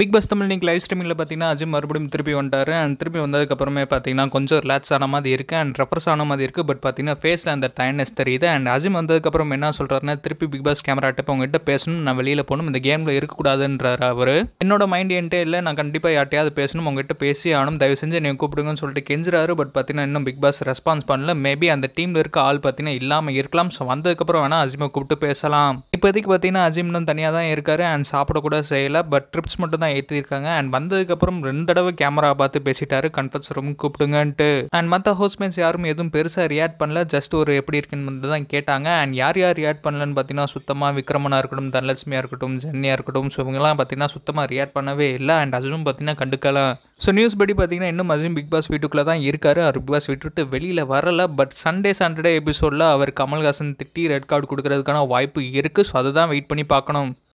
big pass Tamil நீங்கள் live ஸ்ட்ரீமிங்கில் பார்த்தீங்கன்னா அஜிம் மறுபடியும் திருப்பி வந்தார் அண்ட் திருப்பி வந்ததுக்கப்புறமே பார்த்தீங்கன்னா கொஞ்சம் ரிலாக்ஸ் ஆன மாதிரி இருக்குது அண்ட் ரெஃபர்ஸ் ஆன மாதிரி இருக்குது பட் பார்த்தீங்கன்னா ஃபேஸில் அந்த டயர்னஸ் தெரியுது அண்ட் அஜிம் வந்ததுக்கப்புறம் என்ன சொல்கிறாருன்னா திருப்பி பிக் பாஸ் கேமரா டப்போ உங்ககிட்ட பேசணும் நான் வெளியில் போகணும் இந்த கேமில் இருக்கக்கூடாதுன்றார் அவர் என்னோட மைண்ட் என்கிட்ட இல்லை நான் கண்டிப்பாக யார்ட்டையாவது பேசணும் உங்ககிட்ட பேசி ஆனும் தயவு செஞ்சு என்னை கூப்பிடுங்கன்னு சொல்லிட்டு கெஞ்சுறாரு பட் பார்த்தீங்கன்னா இன்னும் பிக் பாஸ் ரெஸ்பான்ஸ் பண்ணல மேபி அந்த டீமில் இருக்க ஆள் பார்த்தீங்கன்னா இல்லாமல் இருக்கலாம் ஸோ வந்ததுக்கப்புறம் வேணால் அஜிமை கூப்பிட்டு பேசலாம் இப்போதைக்கு பார்த்தீங்கன்னா அஜிம்னு தனியாக தான் இருக்கார் அண்ட் சாப்பிடக்கூட செய்யலை பட் ட்ரிப்ஸ் மட்டும் தான் ஏற்றிருக்காங்க அண்ட் வந்ததுக்கப்புறம் ரெண்டு தடவை கேமரா பார்த்து பேசிட்டாரு கன்ஃபர்ஸ் ரூம் கூப்பிடுங்கன்ட்டு அண்ட் மற்ற ஹோஸ்ட்மேன்ஸ் யாரும் எதுவும் பெருசாக ரியாக்ட் பண்ணல ஜஸ்ட் ஒரு எப்படி இருக்குன்னு தான் கேட்டாங்க அண்ட் யார் யார் ரியாக்ட் பண்ணலன்னு பார்த்தீங்கன்னா சுத்தமாக விக்ரமனாக இருக்கட்டும் தனலட்சுமியாக இருக்கட்டும் ஜென்னியாக இருக்கட்டும் ஸோ இவங்கெல்லாம் பார்த்தீங்கன்னா சுத்தமாக ரியாக்ட் பண்ணவே இல்லை அண்ட் அஜிமும் பார்த்தீங்கன்னா கண்டுக்கலாம் ஸோ நியூஸ் படி பார்த்தீங்கன்னா இன்னும் அசீம் பிக் பாஸ் வீட்டுக்குள்ளே தான் இருக்கார் அவர் பிக் பாஸ் விட்டுட்டு வெளியில் வரல பட் சண்டே சாட்டர்டே எபிசோடில் அவர் கமல்ஹாசன் திட்டி ரெட் கார்டு கொடுக்கறதுக்கான வாய்ப்பு இருக்குது ஸோ அதை தான் வெயிட் பண்ணி பார்க்கணும்